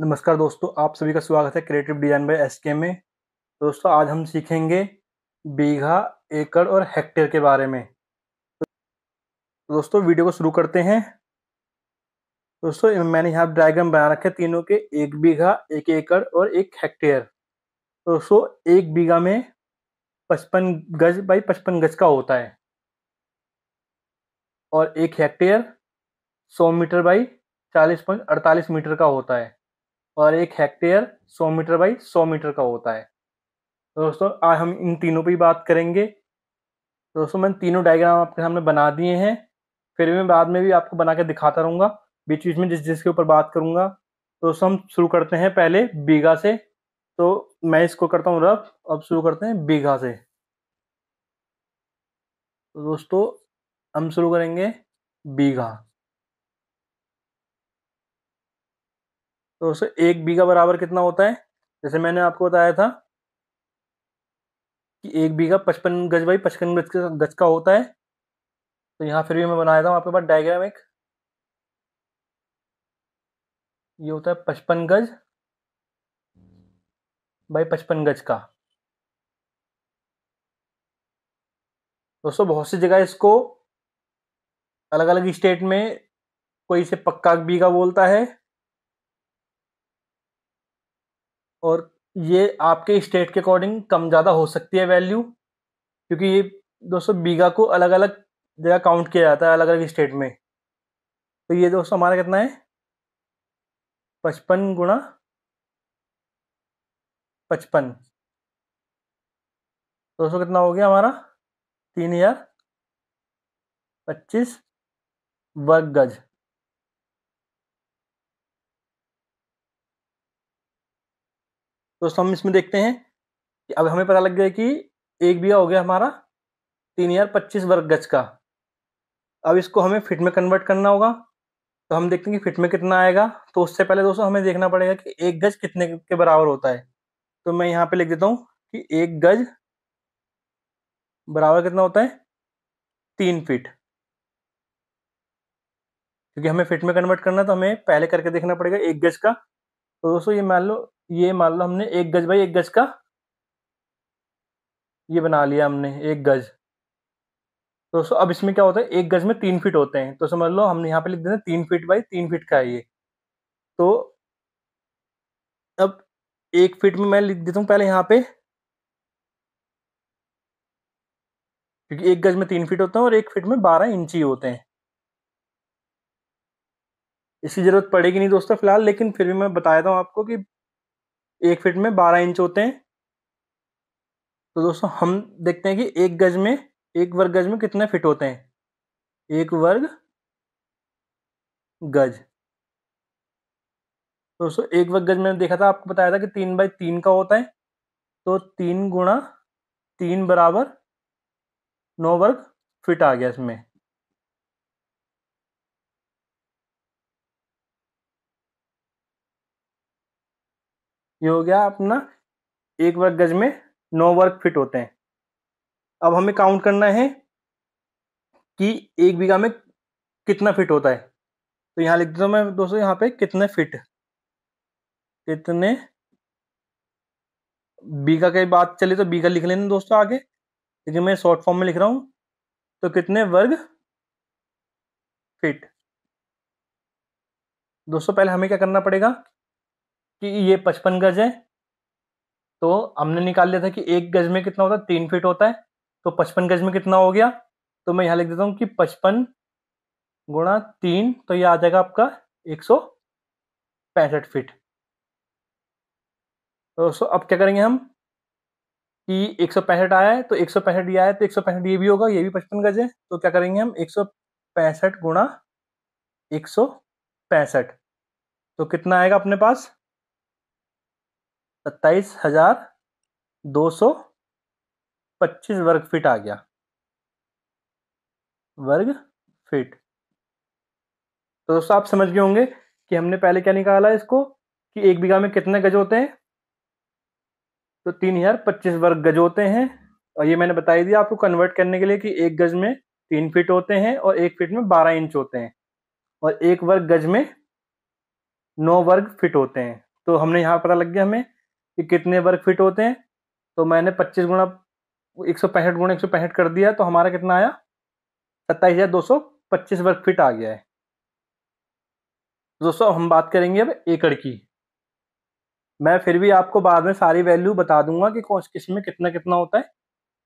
नमस्कार दोस्तों आप सभी का स्वागत है क्रिएटिव डिजाइन बाय एस के में तो दोस्तों आज हम सीखेंगे बीघा एकड़ और हेक्टेयर के बारे में तो दोस्तों वीडियो को शुरू करते हैं दोस्तों मैंने यहाँ डायग्राम बना रखे तीनों के एक बीघा एक एकड़ और एक हेक्टेयर तो दोस्तों एक बीघा में पचपन गज बाई पचपन गज का होता है और एक हेक्टेयर सौ मीटर बाई चालीस पॉइंट अड़तालीस मीटर का होता है और एक हेक्टेयर 100 मीटर बाई 100 मीटर का होता है तो दोस्तों आज हम इन तीनों ही बात करेंगे तो दोस्तों मैंने तीनों डायग्राम आपके सामने बना दिए हैं फिर भी मैं बाद में भी आपको बना के दिखाता रहूँगा बीच बीच में जिस जिसके ऊपर बात करूँगा तो दोस्तों हम शुरू करते हैं पहले बीघा से तो मैं इसको करता हूँ रफ अब शुरू करते हैं बीघा से तो दोस्तों हम शुरू करेंगे बीघा तो दोस्तों एक बीघा बराबर कितना होता है जैसे मैंने आपको बताया था कि एक बीघा पचपन गज बाई पचपन गज के गज का होता है तो यहाँ फिर भी मैं बनाया था आपके पास डायग्राम एक ये होता है पचपन गज बाई पचपन गज का दोस्तों बहुत सी जगह इसको अलग अलग स्टेट में कोई इसे पक्का बीघा बोलता है और ये आपके स्टेट के अकॉर्डिंग कम ज़्यादा हो सकती है वैल्यू क्योंकि ये दोस्तों बीघा को अलग अलग जगह काउंट किया जाता है अलग अलग स्टेट में तो ये दोस्तों हमारा कितना है पचपन गुणा पचपन दोस्तों कितना हो गया हमारा तीन हजार पच्चीस वर्ग गज दोस्तों हम इसमें देखते हैं कि अब हमें पता लग गया कि एक बिया हो गया हमारा तीन हजार पच्चीस वर्ग गज का अब इसको हमें फिट में कन्वर्ट करना होगा तो हम देखते हैं कि फिट में कितना आएगा तो उससे पहले दोस्तों हमें देखना पड़ेगा कि एक गज कितने के बराबर होता है तो मैं यहाँ पे लिख देता हूँ कि एक गज बराबर कितना होता है तीन फिट क्योंकि हमें फिट में कन्वर्ट करना है तो हमें पहले करके देखना पड़ेगा एक गज का तो दोस्तों ये मान लो ये मान लो हमने एक गज बाई एक गज का ये बना लिया हमने एक गज तो सो अब इसमें क्या होता है एक गज में तीन फीट होते हैं तो समझ लो हमने यहाँ पे लिख देना तीन फीट बाई तीन फीट का है ये तो अब एक फीट में मैं लिख देता हूँ पहले यहाँ पे क्योंकि एक गज में तीन फीट होते हैं और एक फीट में बारह इंची होते हैं इसकी जरूरत पड़ेगी नहीं दोस्तों फिलहाल लेकिन फिर भी मैं बताया था आपको कि एक फिट में बारह इंच होते हैं तो दोस्तों हम देखते हैं कि एक गज में एक वर्ग गज में कितने फिट होते हैं एक वर्ग गज दोस्तों एक वर्ग गज मैंने देखा था आपको बताया था कि तीन बाई तीन का होता है तो तीन गुणा तीन बराबर नौ वर्ग फिट आ गया इसमें ये हो गया अपना एक वर्ग गज में नौ वर्ग फिट होते हैं अब हमें काउंट करना है कि एक बीघा में कितना फिट होता है तो यहाँ लिख देता हूँ मैं दोस्तों यहाँ पे कितने फिट कितने बीघा की बात चली तो बीघा लिख लेना दोस्तों आगे लेकिन मैं शॉर्ट फॉर्म में लिख रहा हूँ तो कितने वर्ग फिट दोस्तों पहले हमें क्या करना पड़ेगा कि ये पचपन गज है तो हमने निकाल लिया था कि एक गज में कितना होता है तीन फीट होता है तो पचपन गज में कितना हो गया तो मैं यहाँ लिख देता हूँ कि पचपन गुणा तीन तो ये आ जाएगा आपका एक सौ पैंसठ फीट तो दोस्तों अब क्या करेंगे हम कि एक सौ पैंसठ आया है तो एक सौ पैंसठ ये आया तो एक सौ पैंसठ ये भी होगा ये भी पचपन गज है तो क्या करेंगे हम एक सौ पैंसठ गुणा एक सौ पैंसठ तो कितना आएगा अपने पास सत्ताईस हजार दो सौ पच्चीस वर्ग फीट आ गया वर्ग फीट तो दोस्तों आप समझ गए होंगे कि हमने पहले क्या निकाला इसको कि एक बीघा में कितने गज होते हैं तो तीन हजार पच्चीस वर्ग गज होते हैं और ये मैंने बताई दिया आपको कन्वर्ट करने के लिए कि एक गज में तीन फीट होते हैं और एक फीट में बारह इंच होते हैं और एक वर्ग गज में नौ वर्ग फिट होते हैं तो हमने यहाँ पता लग गया हमें कि कितने वर्ग फिट होते हैं तो मैंने पच्चीस गुणा एक सौ पैंसठ गुणा एक सौ पैंसठ कर दिया तो हमारा कितना आया सत्ताईस हज़ार दो सौ पच्चीस वर्ग फिट आ गया है दोस्तों हम बात करेंगे अब एकड़ की मैं फिर भी आपको बाद में सारी वैल्यू बता दूंगा कि कौन में कितना कितना होता है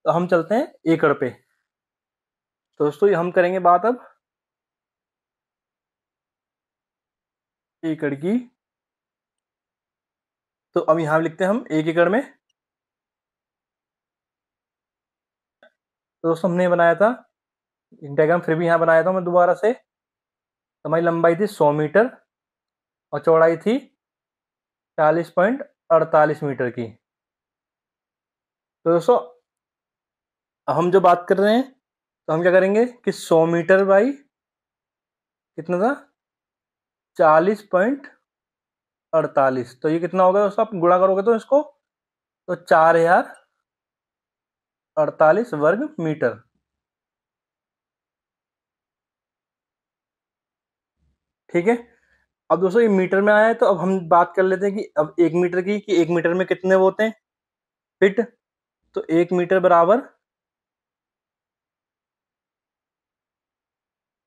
तो हम चलते हैं एकड़ पे तो दोस्तों हम करेंगे बात अब एकड़ की तो अब यहां लिखते हैं हम एक एकड़ में तो दोस्तों हमने बनाया था इंटाग्राम फिर भी यहां बनाया था मैं दोबारा से हमारी लंबाई थी 100 मीटर और चौड़ाई थी चालीस पॉइंट अड़तालीस मीटर की तो दोस्तों हम जो बात कर रहे हैं तो हम क्या करेंगे कि 100 मीटर बाई कितना था चालीस पॉइंट अड़तालीस तो ये कितना होगा दोस्तों आप गुणा करोगे तो इसको तो चार हजार अड़तालीस वर्ग मीटर ठीक है अब दोस्तों ये मीटर में आया है तो अब हम बात कर लेते हैं कि अब एक मीटर की कि एक मीटर में कितने वो होते हैं फिट तो एक मीटर बराबर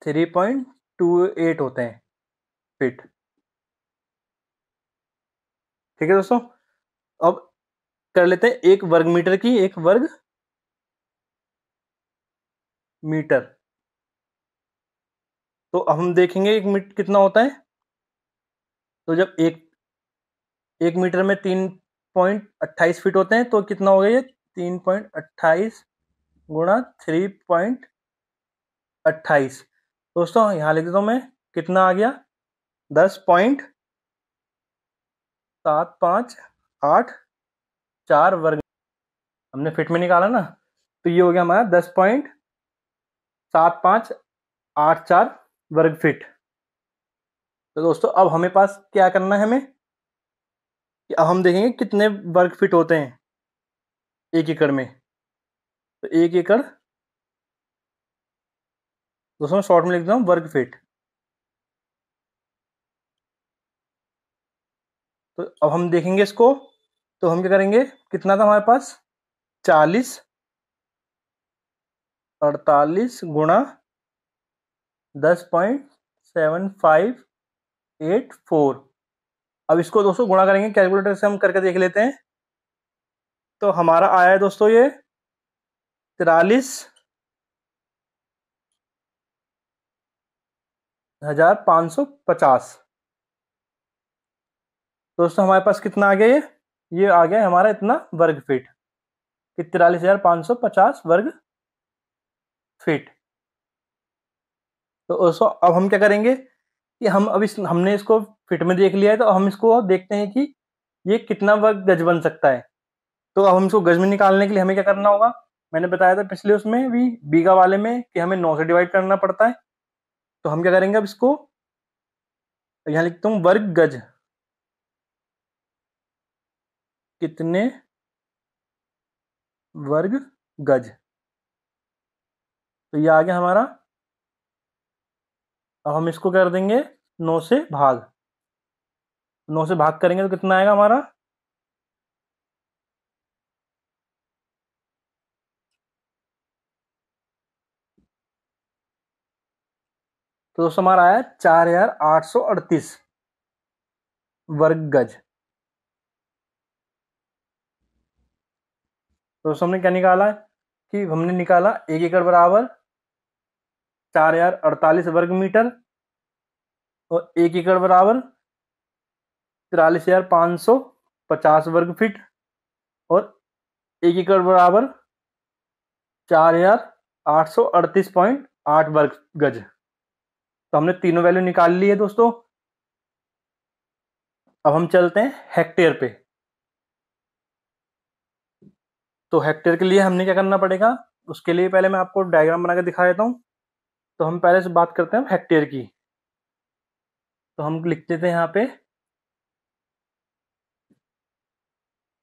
थ्री पॉइंट टू एट होते हैं फिट ठीक है दोस्तों अब कर लेते हैं एक वर्ग मीटर की एक वर्ग मीटर तो अब हम देखेंगे एक मीटर कितना होता है तो जब एक एक मीटर में तीन पॉइंट अट्ठाईस फीट होते हैं तो कितना हो गया ये तीन पॉइंट अट्ठाईस गुणा थ्री पॉइंट अट्ठाईस दोस्तों यहाँ लिख देता हूँ मैं कितना आ गया दस पॉइंट सात पाँच आठ चार वर्ग हमने फिट में निकाला ना तो ये हो गया हमारा दस पॉइंट सात पाँच आठ चार वर्ग फिट तो दोस्तों अब हमें पास क्या करना है हमें कि अब हम देखेंगे कितने वर्ग फिट होते हैं एक एकड़ में तो एक एकड़ दोस्तों शॉर्ट में लिखता हूँ वर्ग फिट तो अब हम देखेंगे इसको तो हम क्या करेंगे कितना था हमारे पास चालीस अड़तालीस गुणा दस point seven five eight four अब इसको दोस्तों गुणा करेंगे कैलकुलेटर से हम करके देख लेते हैं तो हमारा आया है दोस्तों ये तिरालीस हजार पाँच सौ पचास दोस्तों हमारे पास कितना आ गया ये ये आ गया हमारा इतना वर्ग फीट कि तिरालीस हजार पाँच सौ पचास वर्ग फीट तो दोस्तों अब हम क्या करेंगे कि हम अब इस हमने इसको फिट में देख लिया है तो हम इसको देखते हैं कि ये कितना वर्ग गज बन सकता है तो अब हम इसको गज में निकालने के लिए हमें क्या करना होगा मैंने बताया था पिछले उसमें भी बीघा वाले में कि हमें नौ से डिवाइड करना पड़ता है तो हम क्या करेंगे अब इसको यहाँ लिखता हूँ वर्ग गज कितने वर्ग गज तो ये आ गया हमारा अब हम इसको कर देंगे नौ से भाग नौ से भाग करेंगे तो कितना आएगा हमारा तो दोस्तों हमारा आया चार हजार आठ सौ अड़तीस वर्ग गज दोस्तों हमने क्या निकाला है कि हमने निकाला एक एकड़ बराबर चार हजार अड़तालीस वर्ग मीटर और एक एकड़ बराबर तिरालीस हजार पाँच सौ पचास वर्ग फीट और एक एकड़ बराबर चार हजार आठ सौ अड़तीस पॉइंट आठ वर्ग गज तो हमने तीनों वैल्यू निकाल ली है दोस्तों अब हम चलते हैं हेक्टेयर पे तो हेक्टेयर के लिए हमने क्या करना पड़ेगा उसके लिए पहले मैं आपको डायग्राम बना के दिखा देता हूँ तो हम पहले से बात करते हैं हेक्टेयर की तो हम लिख देते हैं यहाँ पे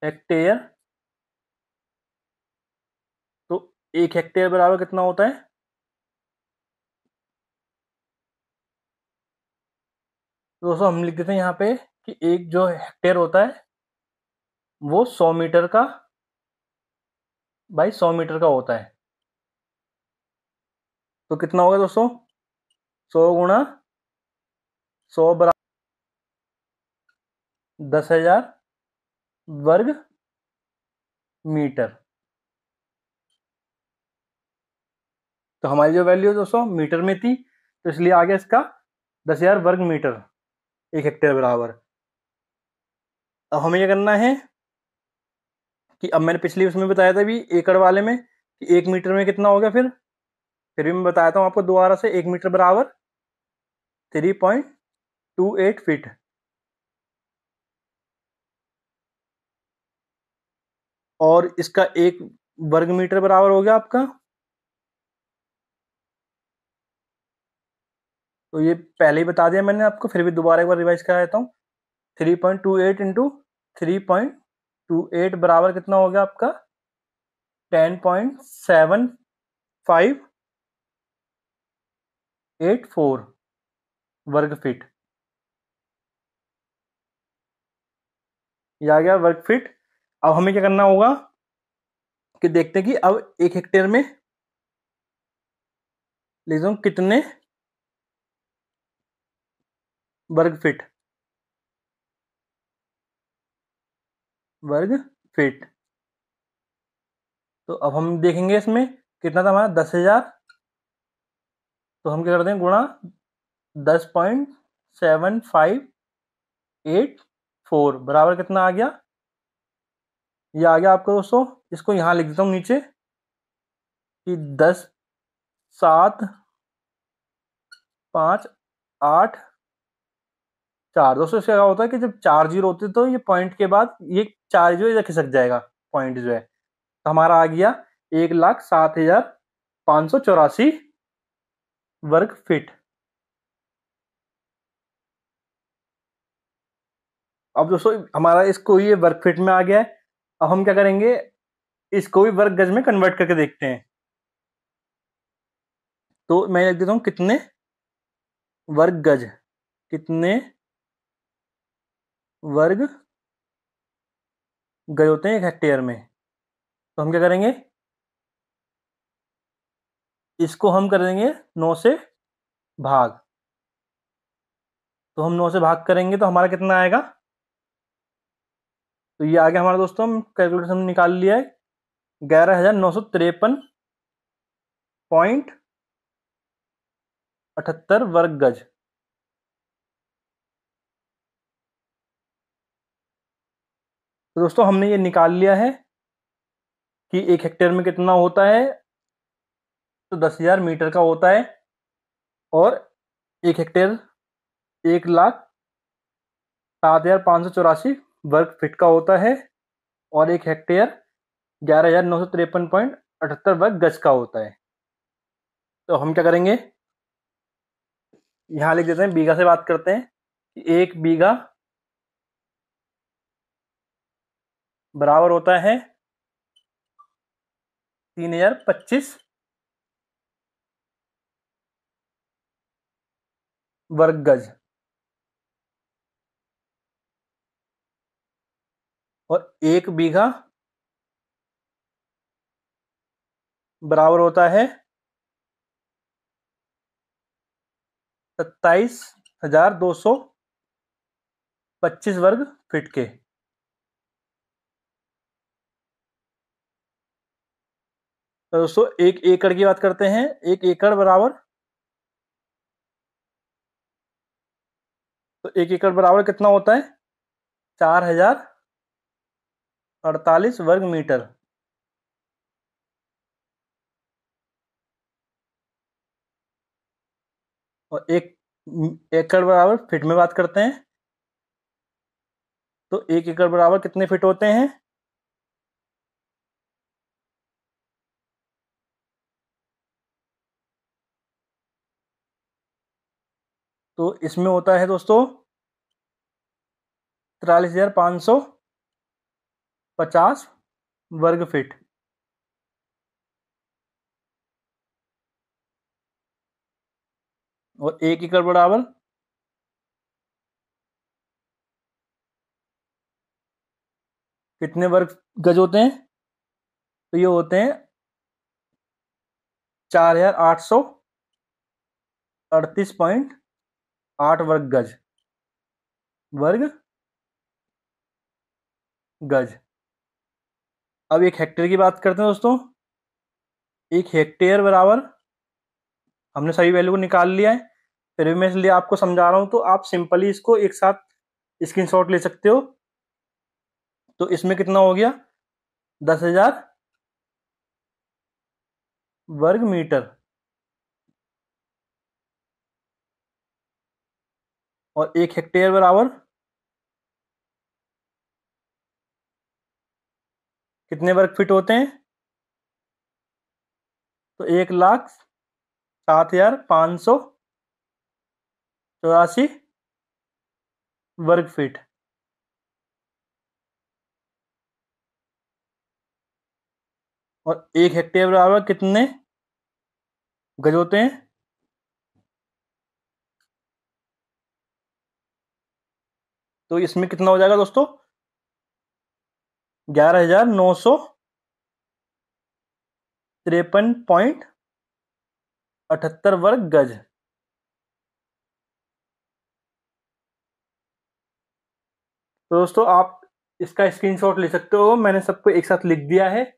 हेक्टेयर तो एक हेक्टेयर बराबर कितना होता है तो दोस्तों हम लिख देते हैं यहाँ पे कि एक जो हेक्टेयर होता है वो सौ मीटर का बाई सौ मीटर का होता है तो कितना होगा दोस्तों सौ गुणा सौ बराबर दस हजार वर्ग मीटर तो हमारी जो वैल्यू दोस्तों मीटर में थी तो इसलिए आ गया इसका दस हजार वर्ग मीटर एक हेक्टेयर बराबर अब हमें यह करना है कि अब मैंने पिछली उसमें बताया था भी एकड़ वाले में कि एक मीटर में कितना हो गया फिर फिर भी मैं बताया था आपको दोबारा से एक मीटर बराबर three point two eight feet और इसका एक वर्ग मीटर बराबर हो गया आपका तो ये पहले ही बता दिया मैंने आपको फिर भी दोबारा एक बार रिवाइज करा देता हूँ three point two eight into three point two eight बराबर कितना हो गया आपका ten point seven five eight four वर्ग फिट या आ गया वर्ग फिट अब हमें क्या करना होगा कि देखते हैं कि अब एक हेक्टेयर में लिखो कितने वर्ग फिट वर्ग फीट तो अब हम देखेंगे इसमें कितना था हमारा दस हजार तो हम क्या करते हैं गुणा दस point seven five eight four बराबर कितना आ गया ये आ गया आपको दोस्तों इसको यहाँ लिख देता हूँ नीचे कि दस सात पाँच आठ चार दोस्तों इसका क्या होता है कि जब चार जीरो होते तो ये पॉइंट के बाद ये चार जीरो इधर खिसक जाएगा पॉइंट जो है तो हमारा आ गया एक लाख सात हजार पाँच सौ चौरासी वर्ग फिट अब दोस्तों हमारा इसको ये वर्ग फिट में आ गया है अब हम क्या करेंगे इसको भी वर्ग गज में कन्वर्ट करके देखते हैं तो मैं लिख देता हूँ कितने वर्ग गज कितने वर्ग गए होते हैं एक हेक्टेयर में तो हम क्या करेंगे इसको हम कर देंगे नौ से भाग तो हम नौ से भाग करेंगे तो हमारा कितना आएगा तो ये आ गया हमारा दोस्तों हम कैलकुलेटर हमने निकाल लिया है ग्यारह हजार नौ सौ तिरपन पॉइंट अठहत्तर वर्ग गज तो दोस्तों हमने ये निकाल लिया है कि एक हेक्टेयर में कितना होता है तो दस हजार मीटर का होता है और एक हेक्टेयर एक लाख सात हजार पाँच सौ चौरासी वर्ग फीट का होता है और एक हेक्टेयर ग्यारह हजार नौ सौ तिरपन पॉइंट अठहत्तर वर्ग गज का होता है तो हम क्या करेंगे यहाँ लिख देते हैं बीघा से बात करते हैं कि एक बीघा बराबर होता है तीन हजार पच्चीस वर्ग गज और एक बीघा बराबर होता है सत्ताईस हजार दो सौ पच्चीस वर्ग फिट के तो दोस्तों एक एकड़ की बात करते हैं एक एकड़ बराबर तो एक एकड़ बराबर कितना होता है चार हजार अड़तालीस वर्ग मीटर और एक एकड़ बराबर फिट में बात करते हैं तो एक एकड़ बराबर कितने फिट होते हैं इसमें होता है दोस्तों तिरालीस हजार पाँच सौ पचास वर्ग फीट और एक एकड़ बराबर कितने वर्ग गज होते हैं तो ये होते हैं चार हजार आठ सौ अड़तीस पॉइंट आठ वर्ग गज वर्ग गज अब एक हेक्टेयर की बात करते हैं दोस्तों एक हेक्टेयर बराबर हमने सभी वैल्यू को निकाल लिया है फिर भी मैं इसलिए आपको समझा रहा हूं तो आप सिंपली इसको एक साथ स्क्रीनशॉट ले सकते हो तो इसमें कितना हो गया दस हजार वर्ग मीटर और एक हेक्टेयर बराबर कितने वर्ग फीट होते हैं तो एक लाख सात हजार पाँच सौ चौरासी वर्ग फीट और एक हेक्टेयर बराबर कितने गज होते हैं तो इसमें कितना हो जाएगा दोस्तों ग्यारह हजार नौ सौ तिरपन पॉइंट अठहत्तर वर्ग गज तो दोस्तों आप इसका स्क्रीनशॉट ले सकते हो मैंने सबको एक साथ लिख दिया है